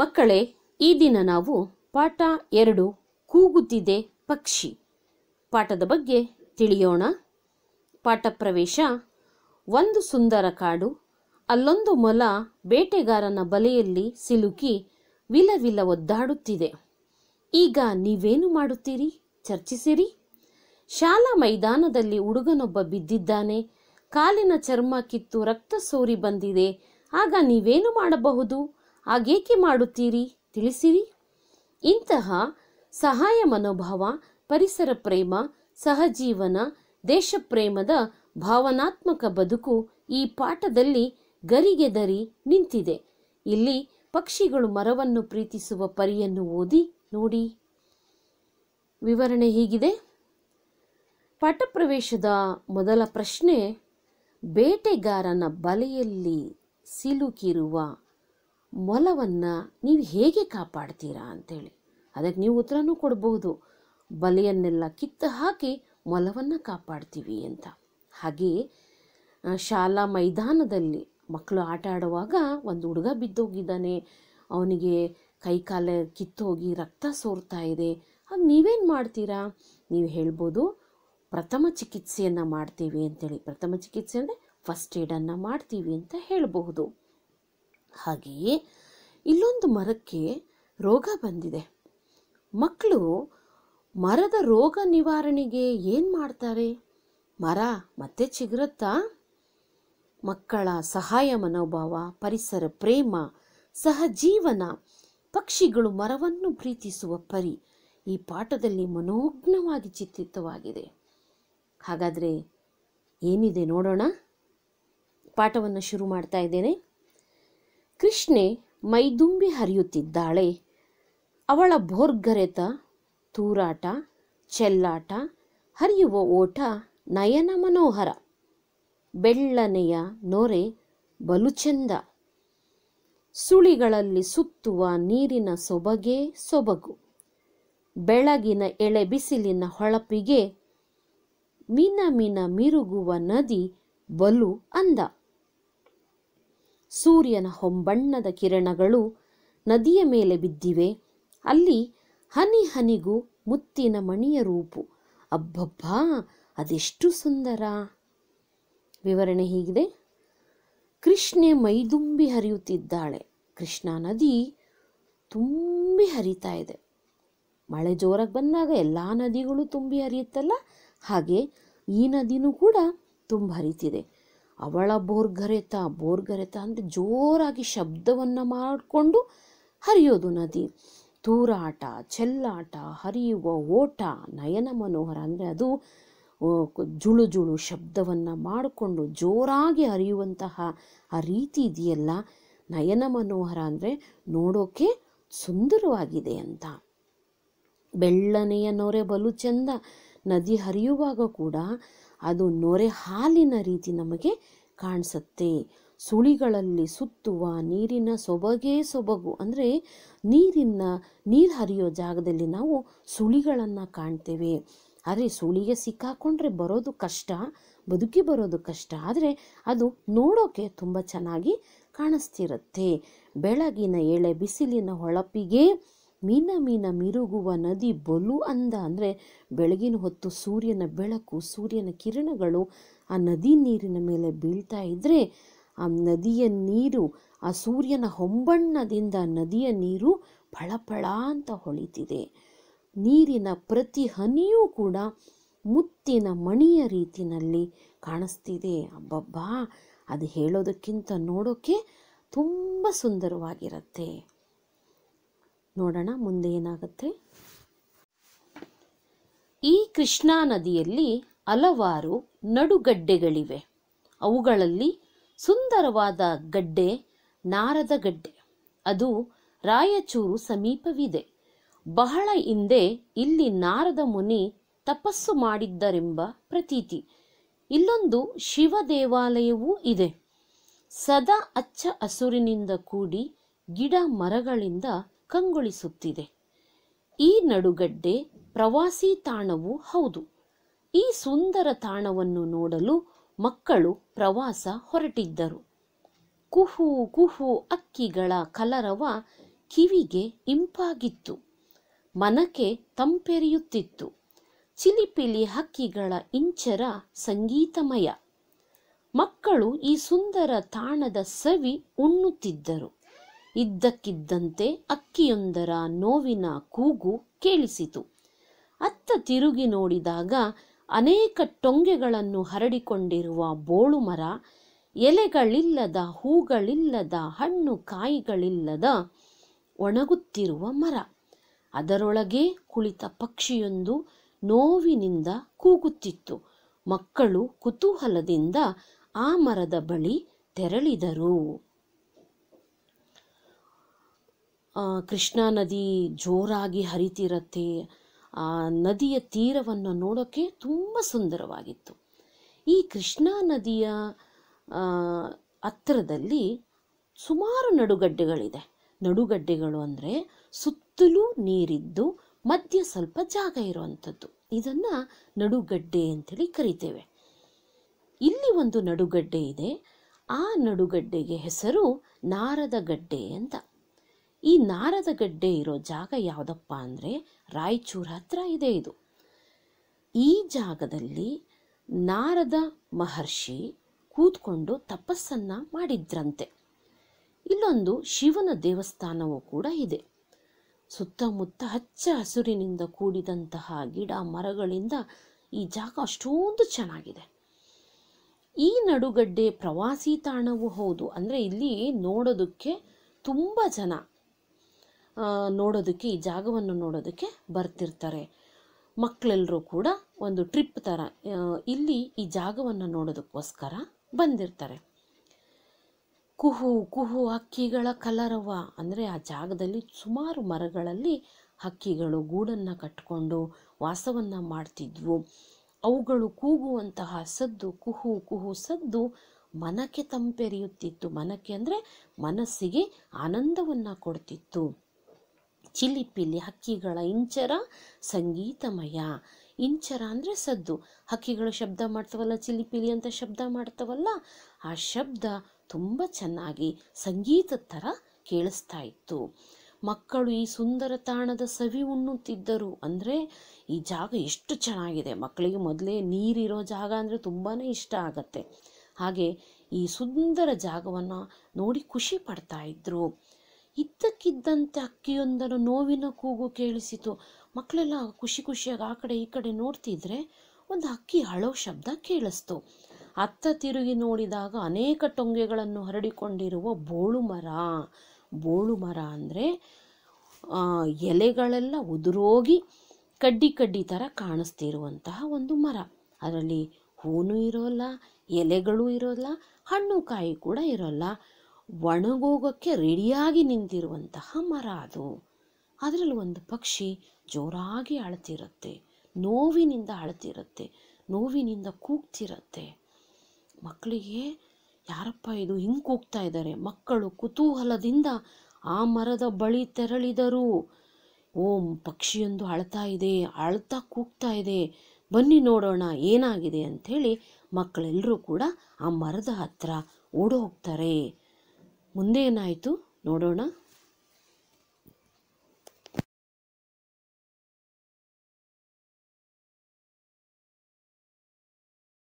ಮಕ್ಕಳೇ ಈ ದಿನ ನಾವು ಪಾಠ ಎರಡು ಕೂಗುತ್ತಿದೆ ಪಕ್ಷಿ ಪಾಠದ ಬಗ್ಗೆ ತಿಳಿಯೋಣ ಪಾಠ ಪ್ರವೇಶ ಒಂದು ಸುಂದರ ಕಾಡು ಅಲ್ಲೊಂದು ಮೊಲ ಬೇಟೆಗಾರನ ಬಲೆಯಲ್ಲಿ ಸಿಲುಕಿ ವಿಲವಿಲ ಒದ್ದಾಡುತ್ತಿದೆ ಈಗ ನೀವೇನು ಮಾಡುತ್ತೀರಿ ಚರ್ಚಿಸಿರಿ ಶಾಲಾ ಮೈದಾನದಲ್ಲಿ ಹುಡುಗನೊಬ್ಬ ಬಿದ್ದಿದ್ದಾನೆ ಕಾಲಿನ ಚರ್ಮ ಕಿತ್ತು ರಕ್ತ ಸೋರಿ ಬಂದಿದೆ ಆಗ ನೀವೇನು ಮಾಡಬಹುದು ಹಾಗೇಕೆ ಮಾಡುತ್ತೀರಿ ತಿಳಿಸಿರಿ ಇಂತಹ ಸಹಾಯ ಮನೋಭಾವ ಪರಿಸರ ಪ್ರೇಮ ಸಹಜೀವನ ದೇಶಪ್ರೇಮದ ಭಾವನಾತ್ಮಕ ಬದುಕು ಈ ಪಾಠದಲ್ಲಿ ಗರಿಗೆದರಿ ನಿಂತಿದೆ ಇಲ್ಲಿ ಪಕ್ಷಿಗಳು ಮರವನ್ನು ಪ್ರೀತಿಸುವ ಪರಿಯನ್ನು ಓದಿ ನೋಡಿ ವಿವರಣೆ ಹೀಗಿದೆ ಪ್ರವೇಶದ ಮೊದಲ ಪ್ರಶ್ನೆ ಬೇಟೆಗಾರನ ಬಲೆಯಲ್ಲಿ ಸಿಲುಕಿರುವ ಮೊಲವನ್ನು ನೀವು ಹೇಗೆ ಕಾಪಾಡ್ತೀರಾ ಅಂಥೇಳಿ ಅದಕ್ಕೆ ನೀವು ಉತ್ತರನೂ ಕೊಡಬಹುದು ಬಲೆಯನ್ನೆಲ್ಲ ಕಿತ್ತು ಹಾಕಿ ಮೊಲವನ್ನು ಕಾಪಾಡ್ತೀವಿ ಅಂತ ಹಾಗೆಯೇ ಶಾಲಾ ಮೈದಾನದಲ್ಲಿ ಮಕ್ಕಳು ಆಟ ಆಡುವಾಗ ಒಂದು ಹುಡುಗ ಬಿದ್ದೋಗಿದ್ದಾನೆ ಅವನಿಗೆ ಕೈ ಕಾಲ ಕಿತ್ತೋಗಿ ರಕ್ತ ಸೋರ್ತಾ ಇದೆ ಹಾಗೆ ನೀವೇನು ಮಾಡ್ತೀರಾ ನೀವು ಹೇಳ್ಬೋದು ಪ್ರಥಮ ಚಿಕಿತ್ಸೆಯನ್ನು ಮಾಡ್ತೀವಿ ಅಂತೇಳಿ ಪ್ರಥಮ ಚಿಕಿತ್ಸೆ ಅಂದರೆ ಫಸ್ಟ್ ಏಡನ್ನು ಮಾಡ್ತೀವಿ ಅಂತ ಹೇಳಬಹುದು ಹಾಗೆಯೇ ಇಲ್ಲೊಂದು ಮರಕ್ಕೆ ರೋಗ ಬಂದಿದೆ ಮಕ್ಕಳು ಮರದ ರೋಗ ನಿವಾರಣೆಗೆ ಏನು ಮಾಡ್ತಾರೆ ಮರ ಮತ್ತೆ ಚಿಗುರುತ್ತಾ ಮಕ್ಕಳ ಸಹಾಯ ಮನೋಭಾವ ಪರಿಸರ ಪ್ರೇಮ ಸಹಜೀವನ ಪಕ್ಷಿಗಳು ಮರವನ್ನು ಪ್ರೀತಿಸುವ ಪರಿ ಈ ಪಾಠದಲ್ಲಿ ಮನೋಜ್ಞವಾಗಿ ಚಿತ್ರಿತವಾಗಿದೆ ಹಾಗಾದರೆ ಏನಿದೆ ನೋಡೋಣ ಪಾಠವನ್ನು ಶುರು ಮಾಡ್ತಾ ಇದ್ದೇನೆ ಕೃಷ್ಣೆ ಮೈದುಂಬಿ ಹರಿಯುತ್ತಿದ್ದಾಳೆ ಅವಳ ಭೋರ್ಗರೆತ ತೂರಾಟ ಚೆಲ್ಲಾಟ ಹರಿಯುವ ಓಟ ನಯನ ಮನೋಹರ ಬೆಳ್ಳನೆಯ ನೊರೆ ಬಲು ಚೆಂದ ಸುಳಿಗಳಲ್ಲಿ ಸುತ್ತುವ ನೀರಿನ ಸೊಬಗೇ ಸೊಬಗು ಬೆಳಗಿನ ಎಳೆ ಬಿಸಿಲಿನ ಹೊಳಪಿಗೆ ಮಿನ ಮಿನ ಮಿರುಗುವ ನದಿ ಬಲು ಅಂದ ಸೂರ್ಯನ ಹೊಂಬಣ್ಣದ ಕಿರಣಗಳು ನದಿಯ ಮೇಲೆ ಬಿದ್ದಿವೆ ಅಲ್ಲಿ ಹನಿ ಹನಿಗೂ ಮುತ್ತಿನ ಮಣಿಯ ರೂಪು ಅಬ್ಬಬ್ಬಾ ಅದೆಷ್ಟು ಸುಂದರ ವಿವರಣೆ ಹೀಗಿದೆ ಕೃಷ್ಣೆ ಮೈದುಂಬಿ ಹರಿಯುತ್ತಿದ್ದಾಳೆ ಕೃಷ್ಣಾ ನದಿ ತುಂಬಿ ಹರಿತಾ ಇದೆ ಮಳೆ ಜೋರಾಗಿ ಬಂದಾಗ ಎಲ್ಲ ನದಿಗಳು ತುಂಬಿ ಹರಿಯುತ್ತಲ್ಲ ಹಾಗೆ ಈ ನದಿನೂ ಕೂಡ ತುಂಬ ಹರಿತಿದೆ ಅವಳ ಬೋರ್ಗರೆತ ಬೋರ್ಗರೆತ ಅಂದರೆ ಜೋರಾಗಿ ಶಬ್ದವನ್ನು ಮಾಡಿಕೊಂಡು ಹರಿಯೋದು ನದಿ ತೂರಾಟ ಚೆಲ್ಲಾಟ ಹರಿಯುವ ಓಟ ನಯನ ಮನೋಹರ ಅಂದರೆ ಅದು ಜುಳು ಜುಳು ಶಬ್ದವನ್ನು ಮಾಡಿಕೊಂಡು ಜೋರಾಗಿ ಹರಿಯುವಂತಹ ಆ ರೀತಿ ಇದೆಯಲ್ಲ ನಯನ ಮನೋಹರ ಅಂದರೆ ನೋಡೋಕೆ ಸುಂದರವಾಗಿದೆ ಅಂತ ಬೆಳ್ಳನೆಯ ನೊರೆ ಬಲು ಚೆಂದ ನದಿ ಹರಿಯುವಾಗ ಕೂಡ ಅದು ನೊರೆ ಹಾಲಿನ ರೀತಿ ನಮಗೆ ಕಾಣಿಸುತ್ತೆ ಸುಳಿಗಳಲ್ಲಿ ಸುತ್ತುವ ನೀರಿನ ಸೊಬಗೇ ಸೊಬಗು ಅಂದರೆ ನೀರಿನ ನೀರು ಹರಿಯೋ ಜಾಗದಲ್ಲಿ ನಾವು ಸುಳಿಗಳನ್ನು ಕಾಣ್ತೇವೆ ಆದರೆ ಸುಳಿಗೆ ಸಿಕ್ಕಾಕೊಂಡ್ರೆ ಬರೋದು ಕಷ್ಟ ಬದುಕಿ ಬರೋದು ಕಷ್ಟ ಆದರೆ ಅದು ನೋಡೋಕೆ ತುಂಬ ಚೆನ್ನಾಗಿ ಕಾಣಿಸ್ತಿರುತ್ತೆ ಬೆಳಗಿನ ಎಳೆ ಬಿಸಿಲಿನ ಹೊಳಪಿಗೆ ಮೀನ ಮೀನ ಮಿರುಗುವ ನದಿ ಬಲು ಅಂದ ಅಂದರೆ ಬೆಳಗಿನ ಹೊತ್ತು ಸೂರ್ಯನ ಬೆಳಕು ಸೂರ್ಯನ ಕಿರಣಗಳು ಆ ನದಿ ನೀರಿನ ಮೇಲೆ ಬೀಳ್ತಾ ಇದ್ದರೆ ಆ ನದಿಯ ನೀರು ಆ ಸೂರ್ಯನ ಹೊಂಬಣ್ಣದಿಂದ ನದಿಯ ನೀರು ಫಳಫಳ ಅಂತ ಹೊಳಿತಿದೆ ನೀರಿನ ಪ್ರತಿ ಹನಿಯೂ ಕೂಡ ಮುತ್ತಿನ ಮಣಿಯ ರೀತಿಯಲ್ಲಿ ಕಾಣಿಸ್ತಿದೆ ಅಬ್ಬಬ್ಬಾ ಅದು ಹೇಳೋದಕ್ಕಿಂತ ನೋಡೋಕ್ಕೆ ತುಂಬ ಸುಂದರವಾಗಿರುತ್ತೆ ನೋಡೋಣ ಮುಂದೆ ಏನಾಗುತ್ತೆ ಈ ಕೃಷ್ಣಾ ನದಿಯಲ್ಲಿ ಹಲವಾರು ನಡುಗಡ್ಡೆಗಳಿವೆ ಅವುಗಳಲ್ಲಿ ಸುಂದರವಾದ ಗಡ್ಡೆ ನಾರದ ಗಡ್ಡೆ ಅದು ರಾಯಚೂರು ಸಮೀಪವಿದೆ ಬಹಳ ಹಿಂದೆ ಇಲ್ಲಿ ನಾರದ ಮುನಿ ತಪಸ್ಸು ಮಾಡಿದ್ದರೆಂಬ ಪ್ರತೀತಿ ಇಲ್ಲೊಂದು ಶಿವ ದೇವಾಲಯವೂ ಇದೆ ಸದಾ ಅಚ್ಚ ಹಸುರಿನಿಂದ ಕೂಡಿ ಗಿಡ ಮರಗಳಿಂದ ಕಂಗೊಳಿಸುತ್ತಿದೆ ಈ ನಡುಗಡ್ಡೆ ಪ್ರವಾಸಿ ತಾಣವೂ ಹೌದು ಈ ಸುಂದರ ತಾಣವನ್ನು ನೋಡಲು ಮಕ್ಕಳು ಪ್ರವಾಸ ಹೊರಟಿದ್ದರು ಕುಹು ಕುಹು ಅಕ್ಕಿಗಳ ಕಲರವ ಕಿವಿಗೆ ಇಂಪಾಗಿತ್ತು ಮನಕೆ ತಂಪೆರೆಯುತ್ತಿತ್ತು ಚಿಲಿಪಿಲಿ ಹಕ್ಕಿಗಳ ಇಂಚರ ಸಂಗೀತಮಯ ಮಕ್ಕಳು ಈ ಸುಂದರ ತಾಣದ ಸವಿ ಉಣ್ಣುತ್ತಿದ್ದರು ಇದ್ದಕ್ಕಿದ್ದಂತೆ ಅಕ್ಕಿಯೊಂದರ ನೋವಿನ ಕೂಗು ಕೇಳಿಸಿತು ಅತ್ತ ತಿರುಗಿ ನೋಡಿದಾಗ ಅನೇಕ ಟೊಂಗೆಗಳನ್ನು ಹರಡಿಕೊಂಡಿರುವ ಬೋಳು ಮರ ಎಲೆಗಳಿಲ್ಲದ ಹೂಗಳಿಲ್ಲದ ಹಣ್ಣು ಕಾಯಿಗಳಿಲ್ಲದ ಒಣಗುತ್ತಿರುವ ಮರ ಅದರೊಳಗೆ ಕುಳಿತ ಪಕ್ಷಿಯೊಂದು ನೋವಿನಿಂದ ಕೂಗುತ್ತಿತ್ತು ಮಕ್ಕಳು ಕುತೂಹಲದಿಂದ ಆ ಮರದ ಬಳಿ ತೆರಳಿದರು ಕೃಷ್ಣಾ ನದಿ ಜೋರಾಗಿ ಹರಿತಿರತ್ತೆ ಆ ನದಿಯ ತೀರವನ್ನು ನೋಡೋಕ್ಕೆ ತುಂಬ ಸುಂದರವಾಗಿತ್ತು ಈ ಕೃಷ್ಣಾ ನದಿಯ ಹತ್ತಿರದಲ್ಲಿ ಸುಮಾರು ನಡುಗಡ್ಡೆಗಳಿದೆ ನಡುಗಡ್ಡೆಗಳು ಅಂದರೆ ಸುತ್ತಲೂ ನೀರಿದ್ದು ಮಧ್ಯ ಸ್ವಲ್ಪ ಜಾಗ ಇರುವಂಥದ್ದು ಇದನ್ನು ನಡುಗಡ್ಡೆ ಅಂತೇಳಿ ಕರಿತೇವೆ ಇಲ್ಲಿ ಒಂದು ನಡುಗಡ್ಡೆ ಇದೆ ಆ ನಡುಗಡ್ಡೆಗೆ ಹೆಸರು ನಾರದ ಗಡ್ಡೆ ಅಂತ ಈ ಗಡ್ಡೆ ಇರೋ ಜಾಗ ಯಾವುದಪ್ಪ ಅಂದರೆ ರಾಯಚೂರು ಹತ್ರ ಇದೆ ಇದು ಈ ಜಾಗದಲ್ಲಿ ನಾರದ ಮಹರ್ಷಿ ಕೂತ್ಕೊಂಡು ತಪಸ್ಸನ್ನು ಮಾಡಿದ್ರಂತೆ ಇಲ್ಲೊಂದು ಶಿವನ ದೇವಸ್ಥಾನವೂ ಕೂಡ ಇದೆ ಸುತ್ತಮುತ್ತ ಹಚ್ಚ ಹಸುರಿನಿಂದ ಕೂಡಿದಂತಹ ಗಿಡ ಮರಗಳಿಂದ ಈ ಜಾಗ ಅಷ್ಟೊಂದು ಚೆನ್ನಾಗಿದೆ ಈ ನಡುಗಡ್ಡೆ ಪ್ರವಾಸಿ ತಾಣವೂ ಹೌದು ಅಂದರೆ ಇಲ್ಲಿ ನೋಡೋದಕ್ಕೆ ತುಂಬ ಜನ ನೋಡೋದಕ್ಕೆ ಈ ಜಾಗವನ್ನು ನೋಡೋದಕ್ಕೆ ಬರ್ತಿರ್ತಾರೆ ಮಕ್ಕಳೆಲ್ಲರೂ ಕೂಡ ಒಂದು ಟ್ರಿಪ್ ಥರ ಇಲ್ಲಿ ಈ ಜಾಗವನ್ನು ನೋಡೋದಕ್ಕೋಸ್ಕರ ಬಂದಿರ್ತಾರೆ ಕುಹು ಕುಹು ಹಕ್ಕಿಗಳ ಕಲರವ ಅಂದರೆ ಆ ಜಾಗದಲ್ಲಿ ಸುಮಾರು ಮರಗಳಲ್ಲಿ ಹಕ್ಕಿಗಳು ಗೂಡನ್ನು ಕಟ್ಕೊಂಡು ವಾಸವನ್ನು ಮಾಡ್ತಿದ್ವು ಅವುಗಳು ಕೂಗುವಂತಹ ಸದ್ದು ಕುಹು ಕುಹು ಸದ್ದು ಮನಕ್ಕೆ ತಂಪೆರಿಯುತ್ತಿತ್ತು ಮನಕ್ಕೆ ಅಂದರೆ ಮನಸ್ಸಿಗೆ ಆನಂದವನ್ನು ಕೊಡ್ತಿತ್ತು ಚಿಲಿಪಿಲಿ ಹಕ್ಕಿಗಳ ಇಂಚರ ಸಂಗೀತಮಯ ಇಂಚರ ಅಂದರೆ ಸದ್ದು ಹಕ್ಕಿಗಳು ಶಬ್ದ ಮಾಡ್ತವಲ್ಲ ಚಿಲಿಪಿಲಿ ಅಂತ ಶಬ್ದ ಮಾಡ್ತವಲ್ಲ ಆ ಶಬ್ದ ತುಂಬ ಚೆನ್ನಾಗಿ ಸಂಗೀತದ ಥರ ಕೇಳಿಸ್ತಾ ಇತ್ತು ಮಕ್ಕಳು ಈ ಸುಂದರ ತಾಣದ ಸವಿ ಉಣ್ಣುತ್ತಿದ್ದರು ಅಂದರೆ ಈ ಜಾಗ ಎಷ್ಟು ಚೆನ್ನಾಗಿದೆ ಮಕ್ಕಳಿಗೆ ಮೊದಲೇ ನೀರಿರೋ ಜಾಗ ಅಂದರೆ ತುಂಬಾ ಇಷ್ಟ ಆಗತ್ತೆ ಹಾಗೆ ಈ ಸುಂದರ ಜಾಗವನ್ನು ನೋಡಿ ಖುಷಿ ಪಡ್ತಾ ಇದ್ರು ಇದ್ದಕ್ಕಿದ್ದಂತೆ ಅಕ್ಕಿಯೊಂದರ ನೋವಿನ ಕೂಗು ಕೇಳಿಸಿತು ಮಕ್ಕಳೆಲ್ಲ ಖುಷಿ ಖುಷಿಯಾಗಿ ಆ ಕಡೆ ಈ ಕಡೆ ನೋಡ್ತಿದ್ರೆ ಒಂದು ಅಕ್ಕಿ ಹಳೋ ಶಬ್ದ ಕೇಳಿಸ್ತು ಅತ್ತ ತಿರುಗಿ ನೋಡಿದಾಗ ಅನೇಕ ಟೊಂಗೆಗಳನ್ನು ಹರಡಿಕೊಂಡಿರುವ ಬೋಳು ಮರ ಬೋಳು ಮರ ಅಂದರೆ ಎಲೆಗಳೆಲ್ಲ ಉದುರೋಗಿ ಕಡ್ಡಿ ಕಡ್ಡಿ ಥರ ಕಾಣಿಸ್ತಿರುವಂತಹ ಒಂದು ಮರ ಅದರಲ್ಲಿ ಹೂನೂ ಇರೋಲ್ಲ ಎಲೆಗಳು ಇರೋಲ್ಲ ಹಣ್ಣು ಕಾಯಿ ಕೂಡ ಇರೋಲ್ಲ ಒಣಗೋಗಕ್ಕೆ ರೆಡಿಯಾಗಿ ನಿಂತಿರುವಂತಹ ಮರ ಅದು ಅದರಲ್ಲಿ ಒಂದು ಪಕ್ಷಿ ಜೋರಾಗಿ ಅಳತಿರುತ್ತೆ ನೋವಿನಿಂದ ಅಳತಿರುತ್ತೆ ನೋವಿನಿಂದ ಕೂಗ್ತಿರುತ್ತೆ ಮಕ್ಕಳಿಗೆ ಯಾರಪ್ಪ ಇದು ಹಿಂಗೆ ಕೂಗ್ತಾ ಇದ್ದಾರೆ ಮಕ್ಕಳು ಕುತೂಹಲದಿಂದ ಆ ಮರದ ಬಳಿ ತೆರಳಿದರು ಓಂ ಪಕ್ಷಿಯೊಂದು ಅಳ್ತಾ ಇದೆ ಅಳ್ತಾ ಕೂಗ್ತಾ ಇದೆ ಬನ್ನಿ ನೋಡೋಣ ಏನಾಗಿದೆ ಅಂಥೇಳಿ ಮಕ್ಕಳೆಲ್ಲರೂ ಕೂಡ ಆ ಮರದ ಹತ್ತಿರ ಓಡೋಗ್ತಾರೆ ಮುಂದೆ ಏನಾಯಿತು ನೋಡೋಣ